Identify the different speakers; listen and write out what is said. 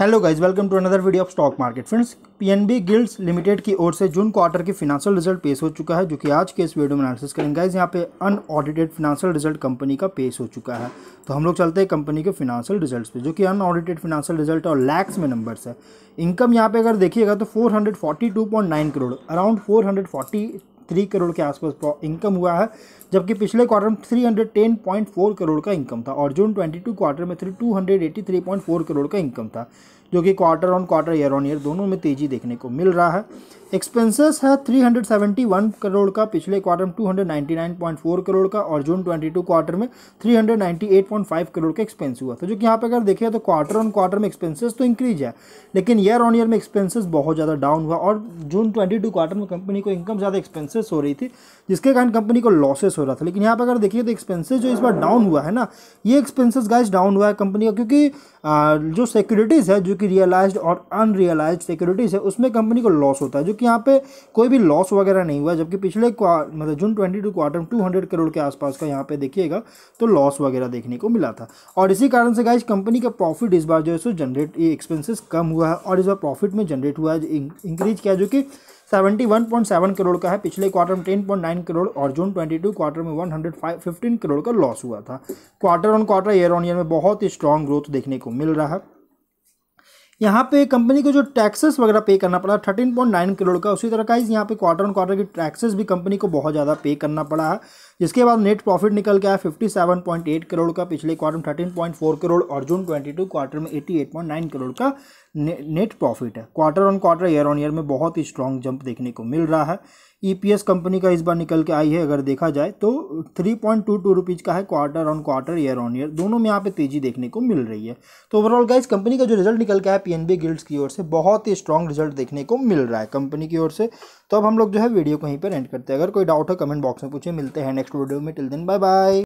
Speaker 1: hello guys welcome to another video of stock market friends PNB Gilts limited की ओर से June quarter की financial result पेश हो चुका है जो कि आज के इस वीडियो में एनालिसिस करेंगे गाइस यहाँ पे अनऑडिटेड फिनेंशियल रिजल्ट कंपनी का पेश हो चुका है तो हम लोग चलते हैं कंपनी के फिनांशियल रिजल्ट पे जो कि अनऑडिटेड फिनेंशियल रिजल्ट और लैक्स में नंबर्स है इनकम यहाँ पे अगर देखिएगा तो four crore around four crore के आसपास इनकम हुआ है जबकि पिछले क्वार्टर में फोर करोड़ का इनकम था और जून टू क्वार्टर में थ्री फोर करोड़ का इनकम था जो कि quarter on quarter year on year दोनों में तेजी देखने को मिल रहा है एक्सपेंसेस है 371 करोड़ का पिछले क्वार्टर में 299.4 करोड़ का और जून 22 क्वार्टर में 398.5 करोड़ का एक्सपेंस हुआ था जो कि यहाँ पे अगर देखें तो क्वार्टर ऑन क्वार्टर में एक्सपेंसेस तो इंक्रीज है लेकिन ईयर ऑन ईयर में एक्सपेंसेस बहुत ज़्यादा डाउन हुआ और जून ट्वेंटी क्वार्टर में कंपनी को इनकम ज़्यादा एक्सपेंसेस हो रही थी जिसके कारण कंपनी को लॉसेस हो रहा था लेकिन यहाँ पर अगर देखिए तो एक्सपेंसेस जो इस बार डाउन हुआ है ना ये एक्सपेंसेस गाइस डाउन हुआ है कंपनी का क्योंकि आ, जो सिक्योरिटीज़ है जो कि रियलाइज और अनरियलाइज सिक्योरिटीज़ है उसमें कंपनी को लॉस होता है जो कि यहाँ पर कोई भी लॉस वगैरह नहीं हुआ जबकि पिछले मतलब जून ट्वेंटी टू क्वार्टर में टू हंड्रेड करोड़ के आसपास का यहाँ पर देखिएगा तो लॉस वगैरह देखने को मिला था और इसी कारण से गाइज कंपनी का प्रॉफिट इस बार जो है सो जनरेट ये एक्सपेंसिस कम हुआ है और इस बार प्रॉफिट में जनरेट हुआ है इंक्रीज किया जो कि 71.7 करोड़ का है पिछले क्वार्टर में 10.9 करोड़ और जून 22 क्वार्टर में 115 करोड़ का लॉस हुआ था quarter on quarter year on year में बहुत ही स्ट्रॉन्ग ग्रोथ देखने को मिल रहा है यहाँ पे कंपनी को जो टैक्सेस वगैरह पे करना पड़ा थर्टीन पॉइंट नाइन करोड़ का उसी तरह का इस यहाँ पे क्वार्टर ऑन क्वार्टर की टैक्सेस भी कंपनी को बहुत ज़्यादा पे करना पड़ा है जिसके बाद नेट प्रॉफिट निकल के आया fifty seven point eight crore का पिछले क्वार्टर में थर्टीन पॉइंट फोर करोड़ और जून ट्वेंटी टू क्वार्टर में eighty eight point nine crore का ने, नेट प्रॉफिट है quarter on quarter year on year में बहुत ही स्ट्रॉन्ग जंप देखने को मिल रहा है ईपीएस e कंपनी का इस बार निकल के आई है अगर देखा जाए तो three point two two rupees का है quarter on quarter year on year दोनों में यहाँ पे तेजी देखने को मिल रही है तो ओवरऑल गाइज कंपनी का जो रिजल्ट निकल के आया पीएनबी गिल्ड्स की ओर से बहुत ही स्ट्रॉन्ग रिजल्ट देखने को मिल रहा है कंपनी की ओर से तो अब हम लोग जो है वीडियो को यहीं पर एंड करते हैं अगर कोई डाउट है कमेंट बॉक्स में पूछे मिलते हैं नेक्स्ट वीडियो में टिल दिन बाय बाय